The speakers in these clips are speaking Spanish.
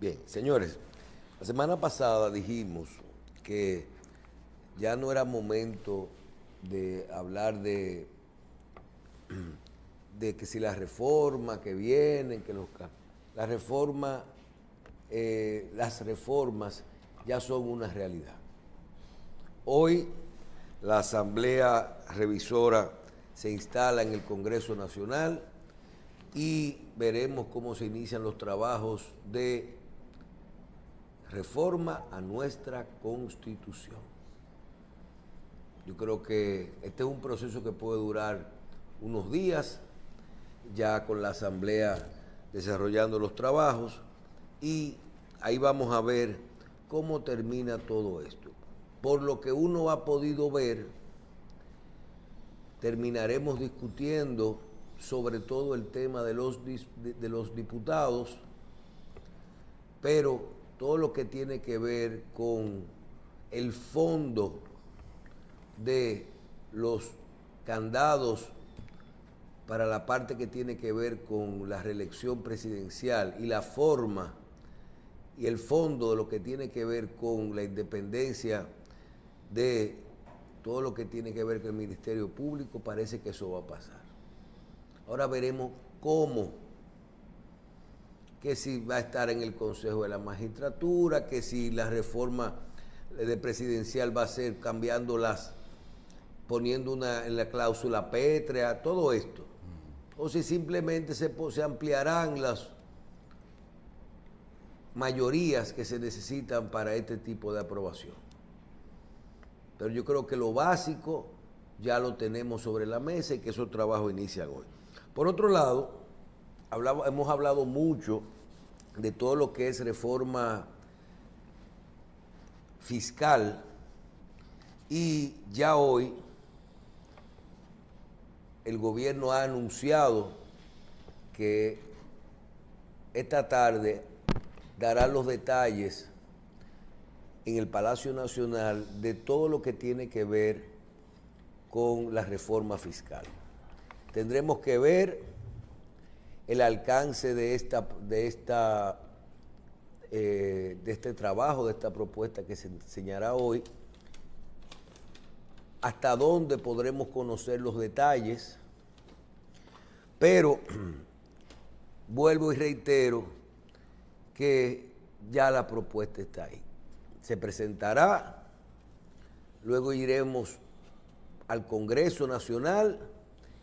Bien, señores, la semana pasada dijimos que ya no era momento de hablar de, que si la reforma que vienen, que los la reforma, eh, las reformas ya son una realidad. Hoy la Asamblea Revisora se instala en el Congreso Nacional y veremos cómo se inician los trabajos de reforma a nuestra constitución. Yo creo que este es un proceso que puede durar unos días, ya con la Asamblea desarrollando los trabajos, y ahí vamos a ver cómo termina todo esto. Por lo que uno ha podido ver, terminaremos discutiendo sobre todo el tema de los, de los diputados, pero todo lo que tiene que ver con el fondo de los candados para la parte que tiene que ver con la reelección presidencial y la forma y el fondo de lo que tiene que ver con la independencia de todo lo que tiene que ver con el Ministerio Público, parece que eso va a pasar. Ahora veremos cómo que si va a estar en el Consejo de la Magistratura, que si la reforma eh, de presidencial va a ser cambiando las, poniendo una, en la cláusula pétrea, todo esto. Mm. O si simplemente se, se ampliarán las mayorías que se necesitan para este tipo de aprobación. Pero yo creo que lo básico ya lo tenemos sobre la mesa y que esos trabajos inician hoy. Por otro lado, hemos hablado mucho de todo lo que es reforma fiscal y ya hoy el gobierno ha anunciado que esta tarde dará los detalles en el Palacio Nacional de todo lo que tiene que ver con la reforma fiscal. Tendremos que ver el alcance de, esta, de, esta, eh, de este trabajo, de esta propuesta que se enseñará hoy, hasta dónde podremos conocer los detalles, pero vuelvo y reitero que ya la propuesta está ahí. Se presentará, luego iremos al Congreso Nacional,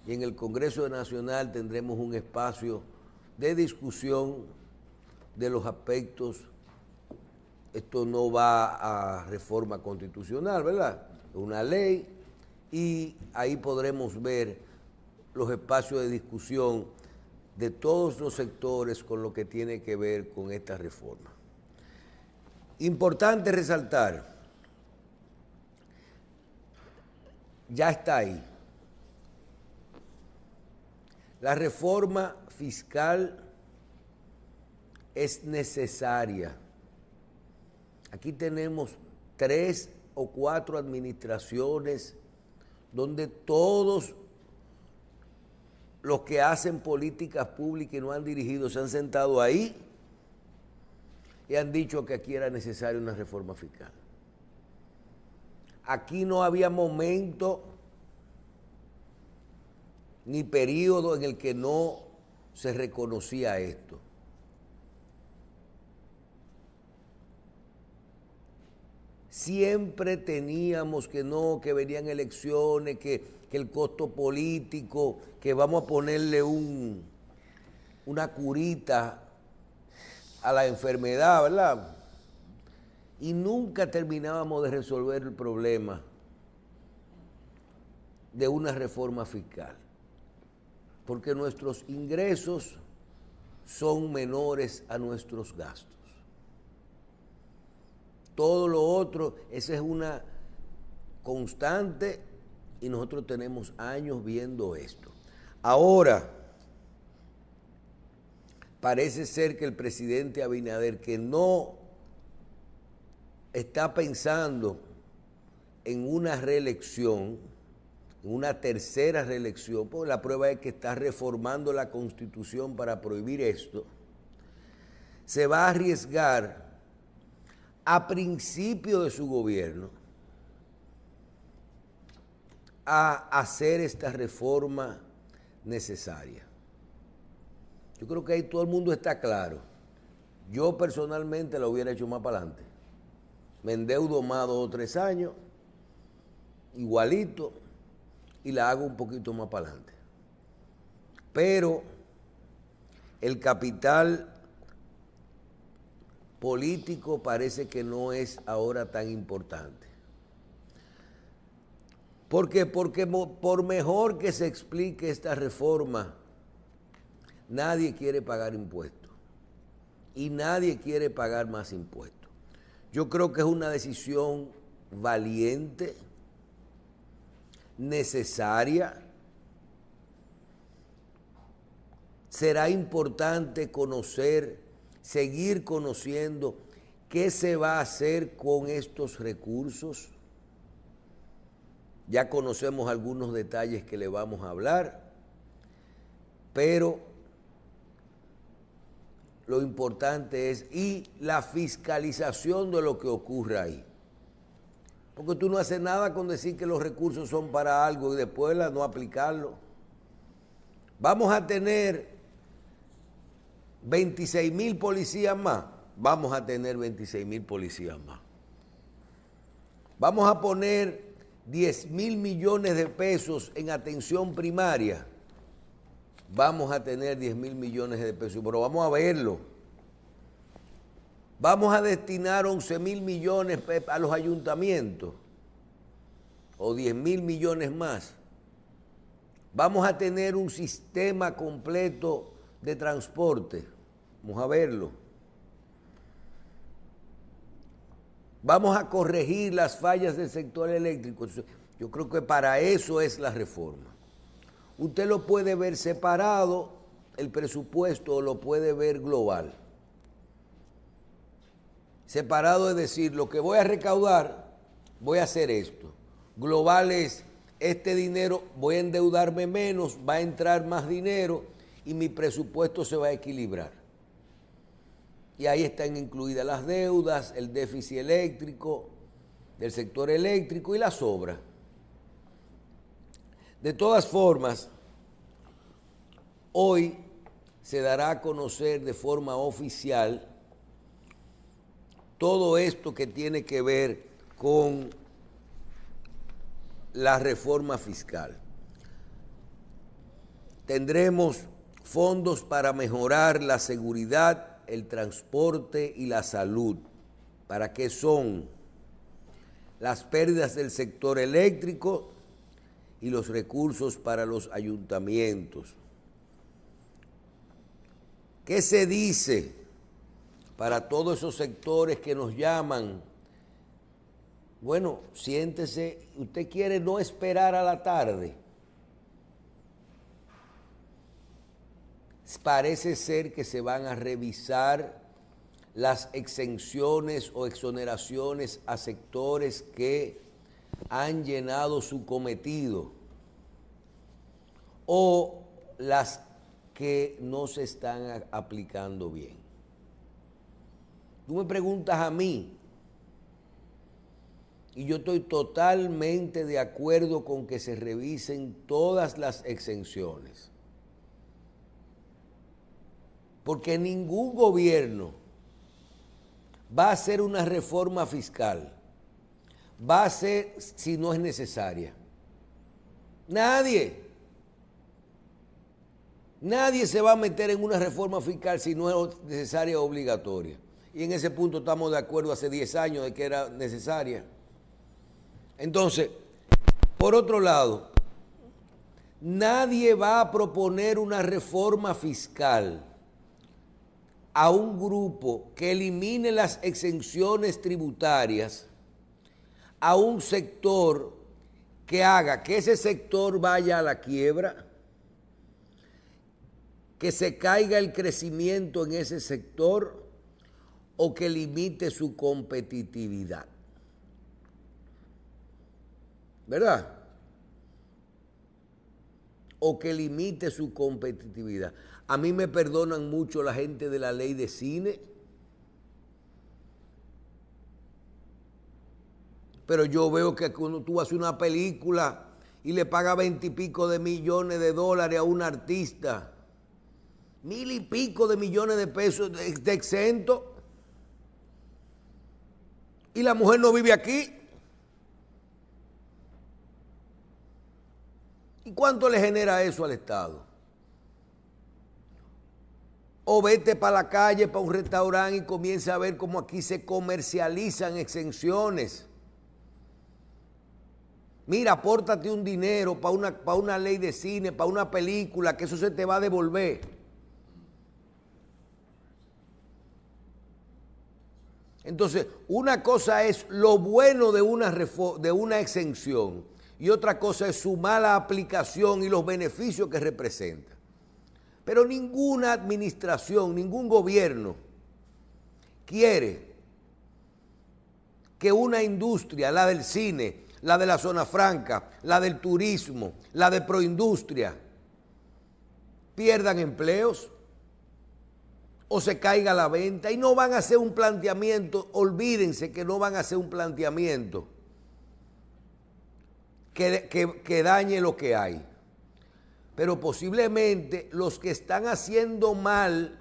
y en el Congreso Nacional tendremos un espacio de discusión de los aspectos. Esto no va a reforma constitucional, ¿verdad? Es una ley y ahí podremos ver los espacios de discusión de todos los sectores con lo que tiene que ver con esta reforma. Importante resaltar, ya está ahí, la reforma fiscal es necesaria. Aquí tenemos tres o cuatro administraciones donde todos los que hacen políticas públicas y no han dirigido se han sentado ahí y han dicho que aquí era necesaria una reforma fiscal. Aquí no había momento ni periodo en el que no se reconocía esto. Siempre teníamos que no, que venían elecciones, que, el costo político, que vamos a ponerle un, una curita a la enfermedad, ¿verdad? Y nunca terminábamos de resolver el problema de una reforma fiscal porque nuestros ingresos son menores a nuestros gastos. Todo lo otro, esa es una constante y nosotros tenemos años viendo esto. Ahora, parece ser que el presidente Abinader, que no está pensando en una reelección, una tercera reelección, porque la prueba es que está reformando la constitución para prohibir esto, se va a arriesgar a principio de su gobierno a hacer esta reforma necesaria. Yo creo que ahí todo el mundo está claro. Yo personalmente lo hubiera hecho más para adelante. Me endeudo más dos o tres años, igualito, y la hago un poquito más para adelante. Pero el capital político parece que no es ahora tan importante. ¿Por Porque por mejor que se explique esta reforma, nadie quiere pagar impuestos. Y nadie quiere pagar más impuestos. Yo creo que es una decisión valiente, necesaria? Será importante conocer, seguir conociendo qué se va a hacer con estos recursos. Ya conocemos algunos detalles que le vamos a hablar, pero lo importante es y la fiscalización de lo que ocurra ahí. Porque tú no haces nada con decir que los recursos son para algo y después no aplicarlo. Vamos a tener 26 mil policías más. Vamos a tener 26 mil policías más. Vamos a poner 10 mil millones de pesos en atención primaria. Vamos a tener 10 mil millones de pesos, pero vamos a verlo. Vamos a destinar 11 mil millones a los ayuntamientos o 10 mil millones más. Vamos a tener un sistema completo de transporte. Vamos a verlo. Vamos a corregir las fallas del sector eléctrico. Yo creo que para eso es la reforma. Usted lo puede ver separado el presupuesto o lo puede ver global. Separado es decir, lo que voy a recaudar, voy a hacer esto. Global es, este dinero voy a endeudarme menos, va a entrar más dinero y mi presupuesto se va a equilibrar. Y ahí están incluidas las deudas, el déficit eléctrico, del sector eléctrico y las obras. De todas formas, hoy se dará a conocer de forma oficial todo esto que tiene que ver con la reforma fiscal. Tendremos fondos para mejorar la seguridad, el transporte y la salud. ¿Para qué son? Las pérdidas del sector eléctrico y los recursos para los ayuntamientos. ¿Qué se dice? para todos esos sectores que nos llaman. Bueno, siéntese, usted quiere no esperar a la tarde. Parece ser que se van a revisar las exenciones o exoneraciones a sectores que han llenado su cometido o las que no se están aplicando bien. Tú me preguntas a mí, y yo estoy totalmente de acuerdo con que se revisen todas las exenciones. Porque ningún gobierno va a hacer una reforma fiscal. Va a hacer si no es necesaria. Nadie. Nadie se va a meter en una reforma fiscal si no es necesaria o obligatoria y en ese punto estamos de acuerdo hace 10 años de que era necesaria. Entonces, por otro lado, nadie va a proponer una reforma fiscal a un grupo que elimine las exenciones tributarias a un sector que haga que ese sector vaya a la quiebra, que se caiga el crecimiento en ese sector o que limite su competitividad. ¿Verdad? O que limite su competitividad. A mí me perdonan mucho la gente de la ley de cine, pero yo veo que cuando tú haces una película y le pagas veintipico de millones de dólares a un artista, mil y pico de millones de pesos de, de exento, y la mujer no vive aquí. ¿Y cuánto le genera eso al Estado? O vete para la calle, para un restaurante y comienza a ver cómo aquí se comercializan exenciones. Mira, apórtate un dinero para una, una ley de cine, para una película, que eso se te va a devolver. Entonces, una cosa es lo bueno de una, de una exención y otra cosa es su mala aplicación y los beneficios que representa. Pero ninguna administración, ningún gobierno quiere que una industria, la del cine, la de la zona franca, la del turismo, la de proindustria, pierdan empleos se caiga la venta y no van a hacer un planteamiento, olvídense que no van a hacer un planteamiento que, que dañe lo que hay. Pero posiblemente los que están haciendo mal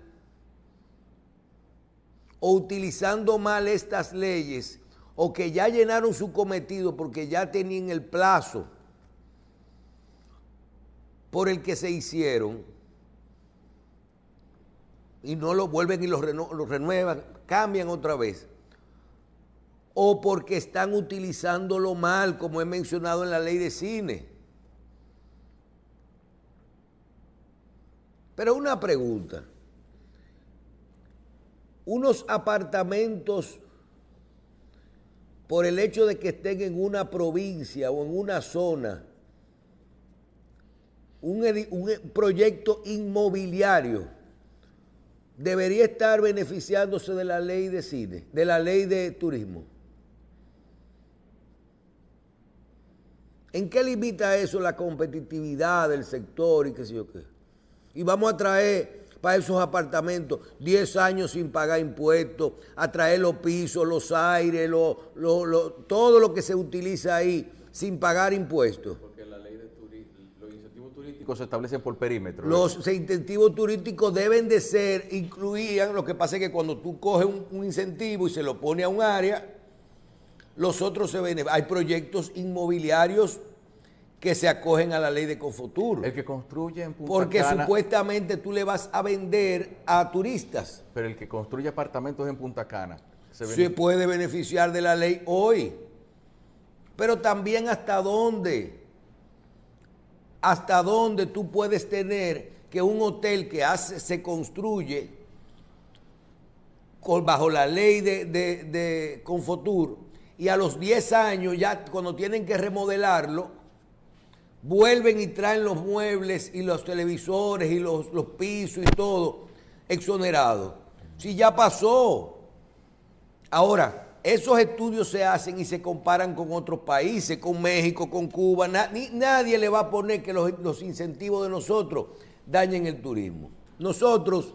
o utilizando mal estas leyes o que ya llenaron su cometido porque ya tenían el plazo por el que se hicieron, y no lo vuelven y lo, renuevan, cambian otra vez. O porque están utilizándolo mal, como he mencionado en la ley de cine. Pero una pregunta. Unos apartamentos, por el hecho de que estén en una provincia o en una zona, un proyecto inmobiliario, debería estar beneficiándose de la ley de cine, de la ley de turismo. ¿En qué limita eso la competitividad del sector y qué sé yo qué? Y vamos a traer para esos apartamentos 10 años sin pagar impuestos, a traer los pisos, los aires, todo lo que se utiliza ahí sin pagar impuestos se establecen por perímetro. Los incentivos turísticos deben de ser, incluían, lo que pasa es que cuando tú coges un, incentivo y se lo pone a un área, los otros se ven. Hay proyectos inmobiliarios que se acogen a la ley de Confotur. El que construye en Punta Cana Porque supuestamente tú le vas a vender a turistas. Pero el que construye apartamentos en Punta Cana se, se puede beneficiar de la ley hoy. Pero también hasta dónde hasta dónde tú puedes tener que un hotel que hace, se construye bajo la ley de, de, Confotur y a los 10 años ya cuando tienen que remodelarlo, vuelven y traen los muebles y los televisores y los, los pisos y todo exonerado? Si ya pasó. Ahora, esos estudios se hacen y se comparan con otros países, con México, con Cuba. nadie le va a poner que los, incentivos de nosotros dañen el turismo. Nosotros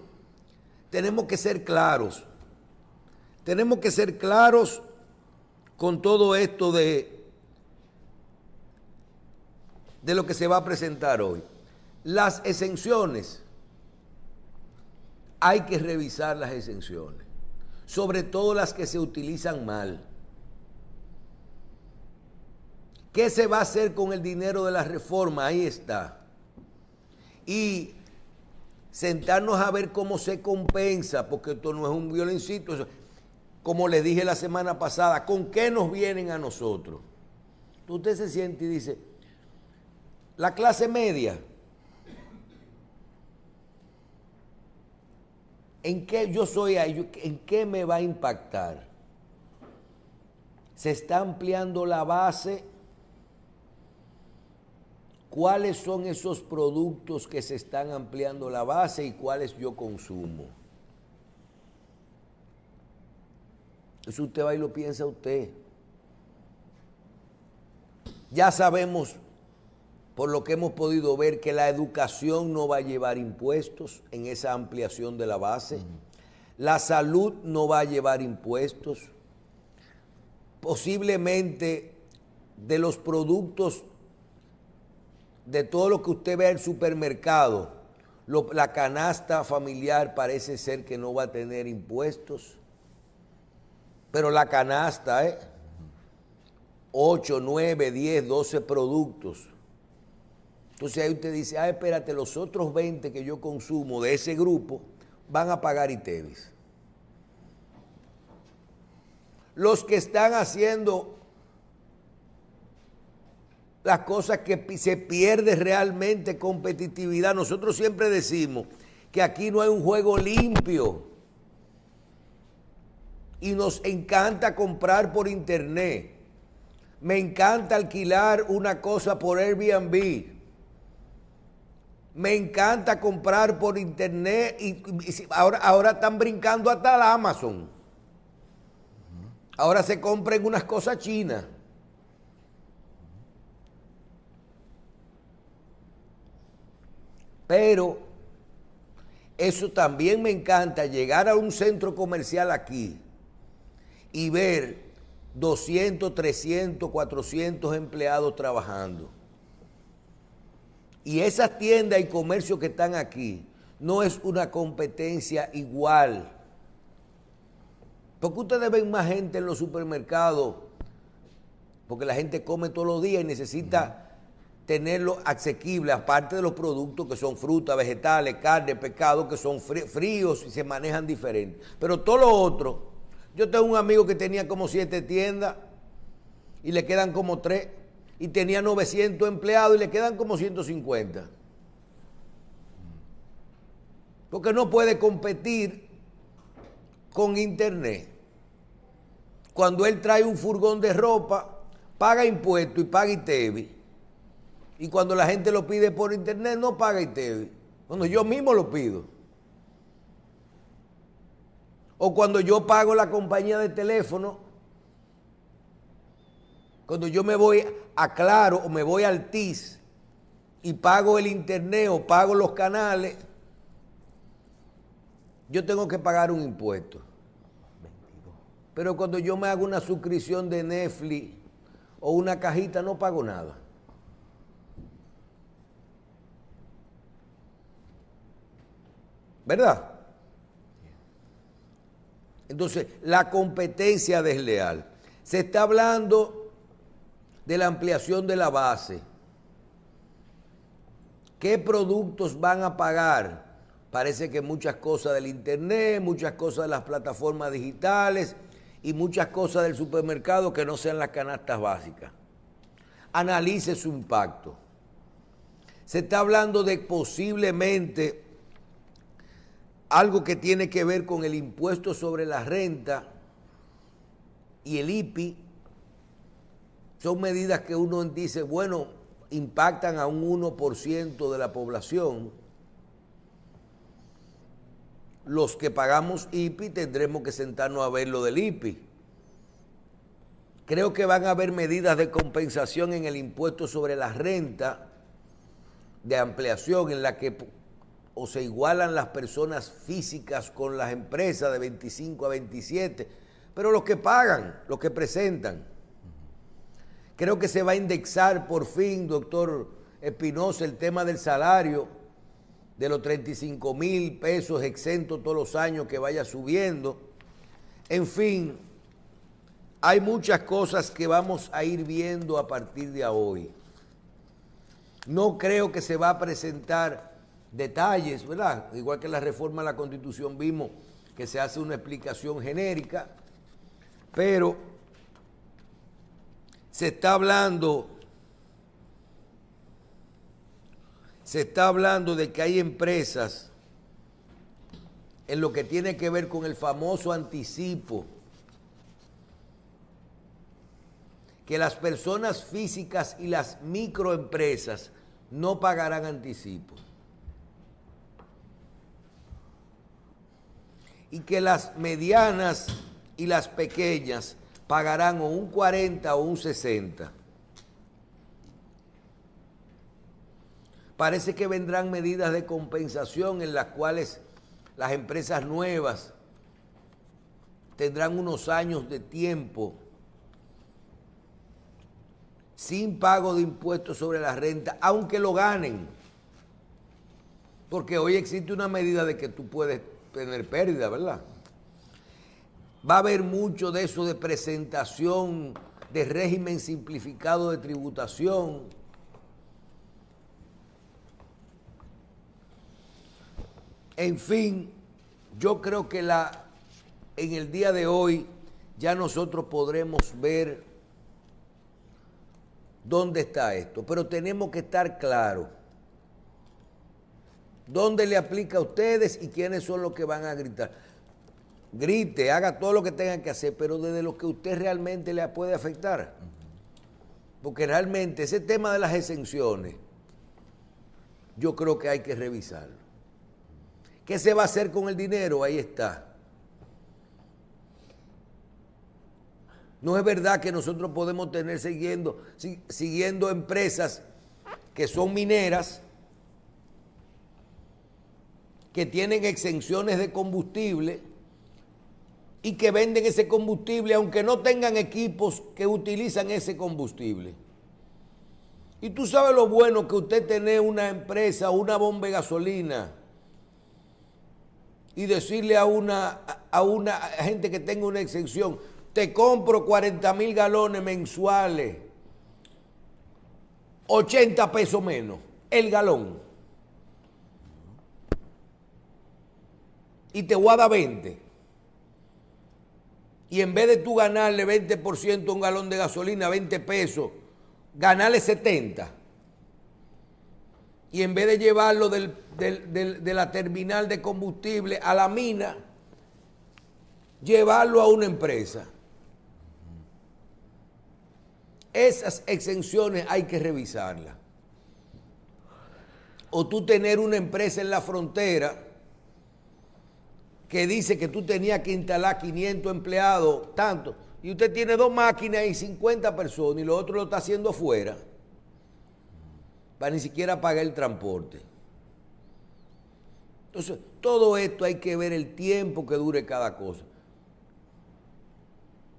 tenemos que ser claros. Tenemos que ser claros con todo esto de, de lo que se va a presentar hoy. Las exenciones, hay que revisar las exenciones sobre todo las que se utilizan mal. ¿Qué se va a hacer con el dinero de la reforma? Ahí está. Y sentarnos a ver cómo se compensa, porque esto no es un violencito. Como le dije la semana pasada, ¿con qué nos vienen a nosotros? Usted se siente y dice, la clase media, ¿En qué yo soy ahí? ¿En qué me va a impactar? ¿Se está ampliando la base? ¿Cuáles son esos productos que se están ampliando la base y cuáles yo consumo? Eso usted va y lo piensa usted. Ya sabemos por lo que hemos podido ver que la educación no va a llevar impuestos en esa ampliación de la base, la salud no va a llevar impuestos, posiblemente de los productos, de todo lo que usted ve en el supermercado, la canasta familiar parece ser que no va a tener impuestos, pero la canasta, ¿eh? 8, 9, 10, 12 productos entonces ahí usted dice, ah, espérate, los otros 20 que yo consumo de ese grupo van a pagar ITEVIS. Los que están haciendo las cosas que se pierde realmente competitividad. Nosotros siempre decimos que aquí no hay un juego limpio. Y nos encanta comprar por internet. Me encanta alquilar una cosa por Airbnb. Me encanta comprar por internet y, ahora, ahora están brincando hasta la Amazon. Ahora se compran unas cosas chinas. Pero eso también me encanta, llegar a un centro comercial aquí y ver 200, 300, 400 empleados trabajando. Y esas tiendas y comercios que están aquí no es una competencia igual. Porque ustedes ven más gente en los supermercados, porque la gente come todos los días y necesita tenerlo asequible, aparte de los productos que son frutas, vegetales, carne, pescado, que son fríos y se manejan diferentes. Pero todo lo otro, yo tengo un amigo que tenía como siete tiendas y le quedan como tres y tenía 900 empleados y le quedan como 150. Porque no puede competir con Internet. Cuando él trae un furgón de ropa, paga impuestos y paga ITEVI. E y cuando la gente lo pide por Internet, no paga ITEVI. Cuando e yo mismo lo pido. O cuando yo pago la compañía de teléfono, cuando yo me voy a Claro o me voy al TIS y pago el internet o pago los canales, yo tengo que pagar un impuesto. Pero cuando yo me hago una suscripción de Netflix o una cajita, no pago nada. ¿Verdad? Entonces, la competencia desleal. Se está hablando de la ampliación de la base. ¿Qué productos van a pagar? Parece que muchas cosas del Internet, muchas cosas de las plataformas digitales y muchas cosas del supermercado que no sean las canastas básicas. Analice su impacto. Se está hablando de posiblemente algo que tiene que ver con el impuesto sobre la renta y el IPI son medidas que uno dice, bueno, impactan a un 1% de la población. Los que pagamos IPI tendremos que sentarnos a ver lo del IPI. Creo que van a haber medidas de compensación en el impuesto sobre la renta de ampliación en la que o se igualan las personas físicas con las empresas de 25 a 27, pero los que pagan, los que presentan. Creo que se va a indexar por fin, doctor Espinosa, el tema del salario, de los 35 mil pesos exentos todos los años que vaya subiendo. En fin, hay muchas cosas que vamos a ir viendo a partir de hoy. No creo que se va a presentar detalles, ¿verdad? Igual que la reforma a la constitución vimos que se hace una explicación genérica, pero se está hablando, se está hablando de que hay empresas en lo que tiene que ver con el famoso anticipo, que las personas físicas y las microempresas no pagarán anticipo. Y que las medianas y las pequeñas pagarán o un 40 o un 60. Parece que vendrán medidas de compensación en las cuales las empresas nuevas tendrán unos años de tiempo sin pago de impuestos sobre la renta, aunque lo ganen. Porque hoy existe una medida de que tú puedes tener pérdida, ¿verdad? Va a haber mucho de eso de presentación, de régimen simplificado de tributación. En fin, yo creo que la, en el día de hoy ya nosotros podremos ver dónde está esto, pero tenemos que estar claros dónde le aplica a ustedes y quiénes son los que van a gritar grite, haga todo lo que tenga que hacer, pero desde lo que usted realmente le puede afectar. Porque realmente ese tema de las exenciones, yo creo que hay que revisarlo. ¿Qué se va a hacer con el dinero? Ahí está. No es verdad que nosotros podemos tener siguiendo, siguiendo empresas que son mineras, que tienen exenciones de combustible, y que venden ese combustible aunque no tengan equipos que utilizan ese combustible. Y tú sabes lo bueno que usted tiene una empresa, una bomba de gasolina y decirle a una, a una gente que tenga una exención, te compro 40 mil galones mensuales, 80 pesos menos, el galón. Y te guarda 20 y en vez de tú ganarle 20% a un galón de gasolina, 20 pesos, ganarle 70. Y en vez de llevarlo de la terminal de combustible a la mina, llevarlo a una empresa. Esas exenciones hay que revisarlas. O tú tener una empresa en la frontera que dice que tú tenías que instalar 500 empleados, tanto, y usted tiene dos máquinas y 50 personas y lo otro lo está haciendo afuera, para ni siquiera pagar el transporte. Entonces, todo esto hay que ver el tiempo que dure cada cosa.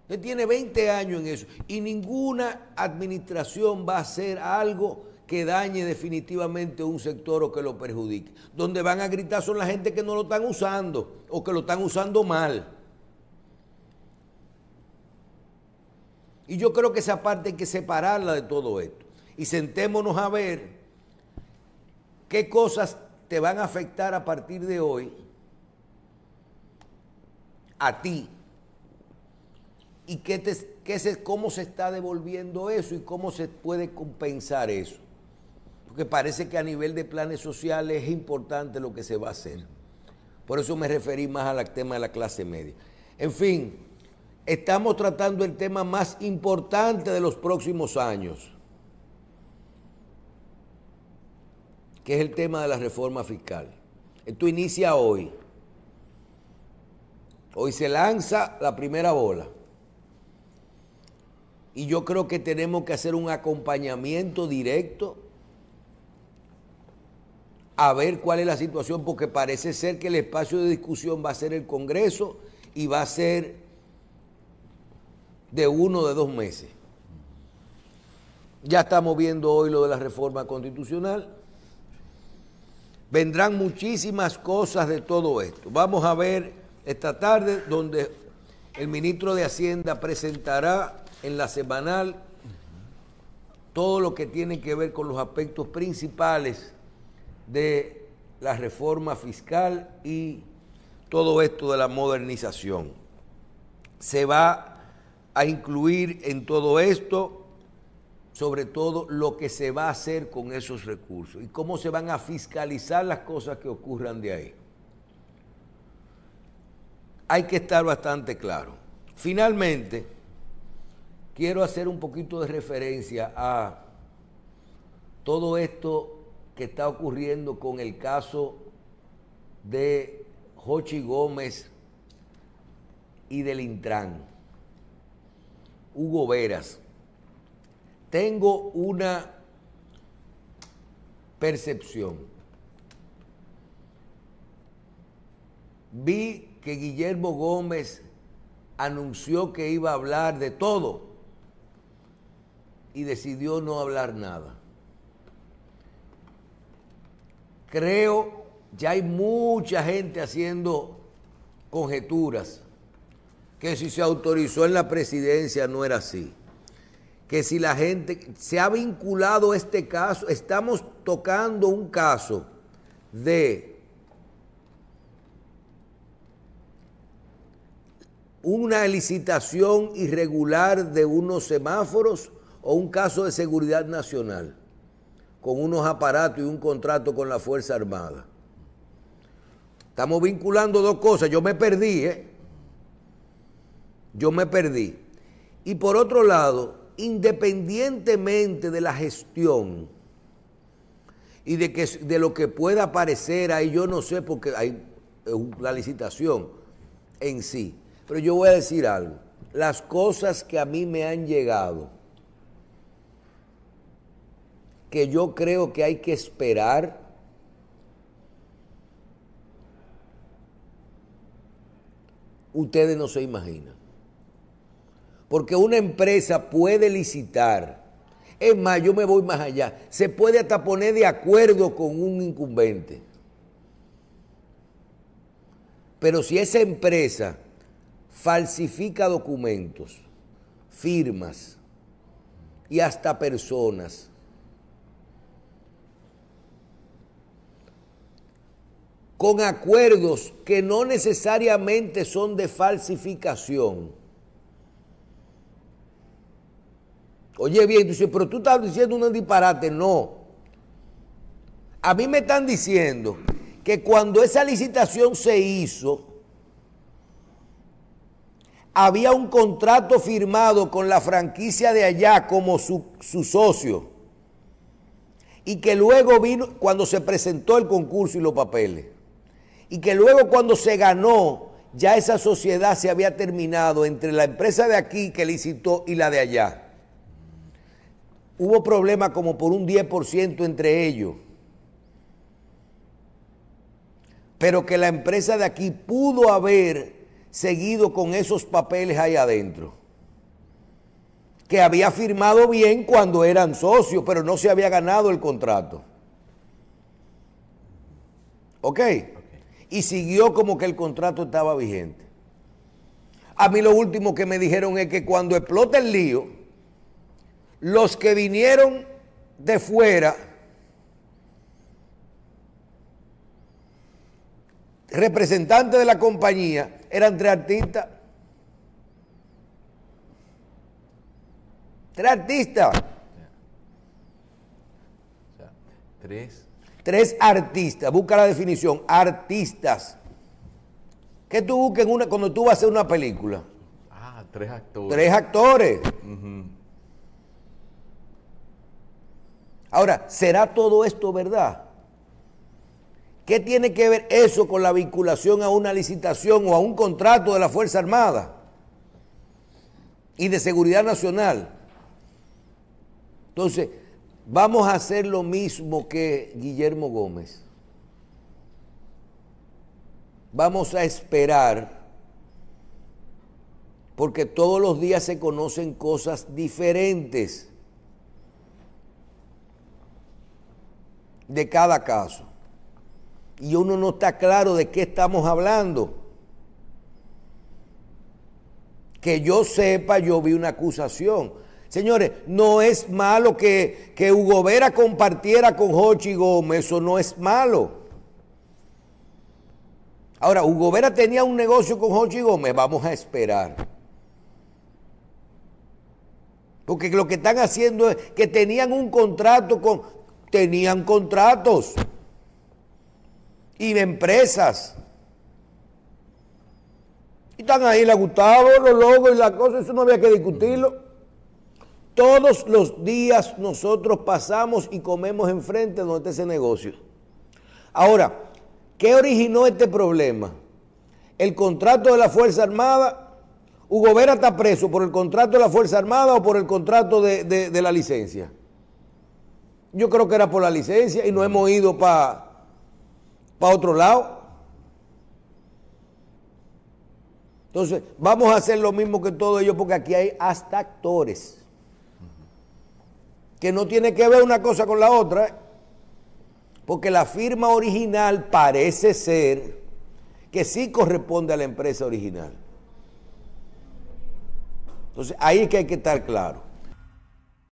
Usted tiene 20 años en eso y ninguna administración va a hacer algo que dañe definitivamente un sector o que lo perjudique. Donde van a gritar son la gente que no lo están usando o que lo están usando mal. Y yo creo que esa parte hay que separarla de todo esto. Y sentémonos a ver qué cosas te van a afectar a partir de hoy a ti. Y qué te, cómo se está devolviendo eso y cómo se puede compensar eso porque parece que a nivel de planes sociales es importante lo que se va a hacer. Por eso me referí más al tema de la clase media. En fin, estamos tratando el tema más importante de los próximos años, que es el tema de la reforma fiscal. Esto inicia hoy. Hoy se lanza la primera bola. Y yo creo que tenemos que hacer un acompañamiento directo a ver cuál es la situación, porque parece ser que el espacio de discusión va a ser el Congreso y va a ser de uno de dos meses. Ya estamos viendo hoy lo de la reforma constitucional. Vendrán muchísimas cosas de todo esto. Vamos a ver esta tarde donde el ministro de Hacienda presentará en la semanal todo lo que tiene que ver con los aspectos principales de la reforma fiscal y todo esto de la modernización. Se va a incluir en todo esto, sobre todo, lo que se va a hacer con esos recursos y cómo se van a fiscalizar las cosas que ocurran de ahí. Hay que estar bastante claro. Finalmente, quiero hacer un poquito de referencia a todo esto que está ocurriendo con el caso de Jochi Gómez y del Intran. Hugo Veras. Tengo una percepción. Vi que Guillermo Gómez anunció que iba a hablar de todo y decidió no hablar nada. creo, ya hay mucha gente haciendo conjeturas, que si se autorizó en la presidencia no era así, que si la gente se ha vinculado a este caso, estamos tocando un caso de una licitación irregular de unos semáforos o un caso de seguridad nacional con unos aparatos y un contrato con la Fuerza Armada. Estamos vinculando dos cosas. Yo me perdí, ¿eh? Yo me perdí. Y por otro lado, independientemente de la gestión y de, que, de lo que pueda aparecer ahí, yo no sé porque hay la licitación en sí. Pero yo voy a decir algo. Las cosas que a mí me han llegado, que yo creo que hay que esperar. Ustedes no se imaginan. Porque una empresa puede licitar. Es más, yo me voy más allá. Se puede hasta poner de acuerdo con un incumbente. Pero si esa empresa falsifica documentos, firmas y hasta personas, con acuerdos que no necesariamente son de falsificación. Oye bien, tú dices, pero tú estás diciendo un disparate. No. A mí me están diciendo que cuando esa licitación se hizo, había un contrato firmado con la franquicia de allá como su, su, socio. Y que luego vino, cuando se presentó el concurso y los papeles, y que luego cuando se ganó, ya esa sociedad se había terminado entre la empresa de aquí que licitó y la de allá. Hubo problemas como por un 10% entre ellos. Pero que la empresa de aquí pudo haber seguido con esos papeles ahí adentro. Que había firmado bien cuando eran socios, pero no se había ganado el contrato. ¿Ok? y siguió como que el contrato estaba vigente. A mí lo último que me dijeron es que cuando explota el lío, los que vinieron de fuera representantes de la compañía eran tres artistas. Tres artistas. O sea, tres Tres artistas, busca la definición, artistas. ¿Qué tú buscas una, cuando tú vas a hacer una película? Ah, tres actores. Tres actores. Ahora, ¿será todo esto verdad? ¿Qué tiene que ver eso con la vinculación a una licitación o a un contrato de la Fuerza Armada y de Seguridad Nacional? Entonces, vamos a hacer lo mismo que Guillermo Gómez. Vamos a esperar, porque todos los días se conocen cosas diferentes de cada caso. Y uno no está claro de qué estamos hablando. Que yo sepa, yo vi una acusación Señores, no es malo que, Hugo Vera compartiera con Hochi Gómez, eso no es malo. Ahora, Hugo Vera tenía un negocio con Hochi Gómez, vamos a esperar. Porque lo que están haciendo es que tenían un contrato con, tenían contratos y de empresas. Y están ahí la Gustavo, los logos y las cosas, eso no había que discutirlo. Todos los días nosotros pasamos y comemos enfrente de ese negocio. Ahora, ¿qué originó este problema? ¿El contrato de la Fuerza Armada? ¿Hugo Vera está preso por el contrato de la Fuerza Armada o por el contrato de, la licencia? Yo creo que era por la licencia y no hemos ido para otro lado. Entonces, vamos a hacer lo mismo que todos ellos porque aquí hay hasta actores que no tiene que ver una cosa con la otra, porque la firma original parece ser que sí corresponde a la empresa original. Entonces, ahí es que hay que estar claro.